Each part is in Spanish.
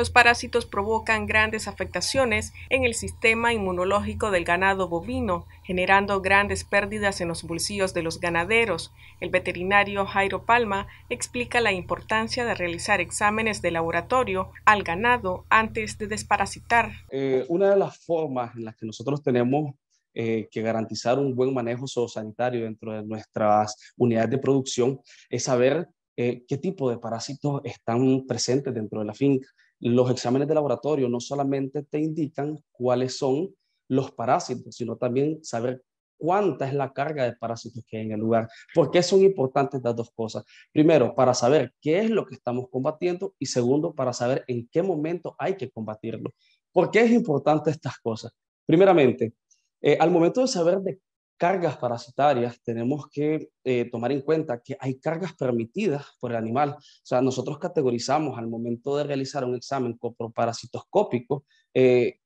Los parásitos provocan grandes afectaciones en el sistema inmunológico del ganado bovino, generando grandes pérdidas en los bolsillos de los ganaderos. El veterinario Jairo Palma explica la importancia de realizar exámenes de laboratorio al ganado antes de desparasitar. Eh, una de las formas en las que nosotros tenemos eh, que garantizar un buen manejo sanitario dentro de nuestras unidades de producción es saber eh, qué tipo de parásitos están presentes dentro de la finca los exámenes de laboratorio no solamente te indican cuáles son los parásitos, sino también saber cuánta es la carga de parásitos que hay en el lugar. ¿Por qué son importantes estas dos cosas? Primero, para saber qué es lo que estamos combatiendo y segundo, para saber en qué momento hay que combatirlo. ¿Por qué es importante estas cosas? Primeramente, eh, al momento de saber de cargas parasitarias, tenemos que eh, tomar en cuenta que hay cargas permitidas por el animal. O sea, nosotros categorizamos al momento de realizar un examen coproparasitoscópico eh,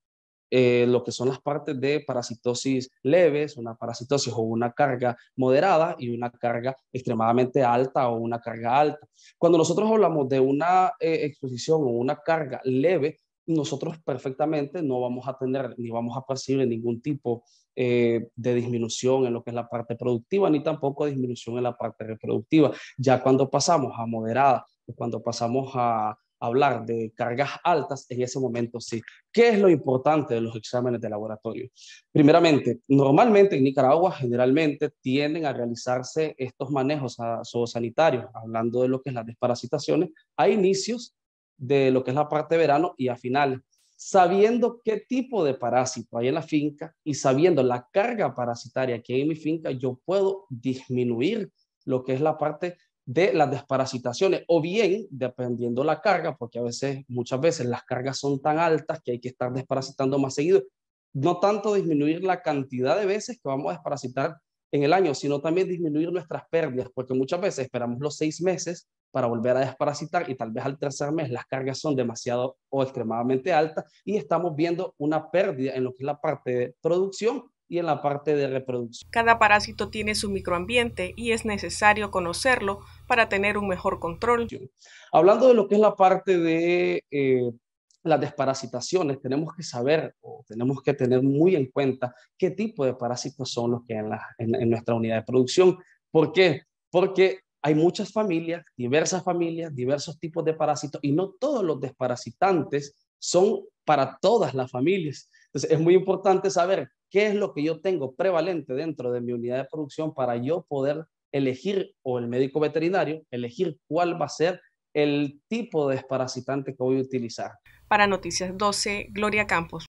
eh, lo que son las partes de parasitosis leves, una parasitosis o una carga moderada y una carga extremadamente alta o una carga alta. Cuando nosotros hablamos de una exposición o una carga leve, nosotros perfectamente no vamos a tener ni vamos a percibir ningún tipo eh, de disminución en lo que es la parte productiva, ni tampoco disminución en la parte reproductiva. Ya cuando pasamos a moderada, cuando pasamos a hablar de cargas altas, en ese momento sí. ¿Qué es lo importante de los exámenes de laboratorio? Primeramente, normalmente en Nicaragua generalmente tienden a realizarse estos manejos a zoosanitarios, hablando de lo que es las desparasitaciones, a inicios de lo que es la parte verano y a finales, sabiendo qué tipo de parásito hay en la finca y sabiendo la carga parasitaria que hay en mi finca, yo puedo disminuir lo que es la parte de las desparasitaciones o bien dependiendo la carga, porque a veces, muchas veces las cargas son tan altas que hay que estar desparasitando más seguido, no tanto disminuir la cantidad de veces que vamos a desparasitar en el año, sino también disminuir nuestras pérdidas, porque muchas veces esperamos los seis meses para volver a desparasitar y tal vez al tercer mes las cargas son demasiado o extremadamente altas y estamos viendo una pérdida en lo que es la parte de producción y en la parte de reproducción. Cada parásito tiene su microambiente y es necesario conocerlo para tener un mejor control. Hablando de lo que es la parte de eh, las desparasitaciones, tenemos que saber o tenemos que tener muy en cuenta qué tipo de parásitos son los que en, la, en nuestra unidad de producción. ¿Por qué? Porque hay muchas familias, diversas familias, diversos tipos de parásitos y no todos los desparasitantes son para todas las familias. Entonces es muy importante saber qué es lo que yo tengo prevalente dentro de mi unidad de producción para yo poder elegir o el médico veterinario elegir cuál va a ser el tipo de desparasitante que voy a utilizar. Para Noticias 12, Gloria Campos.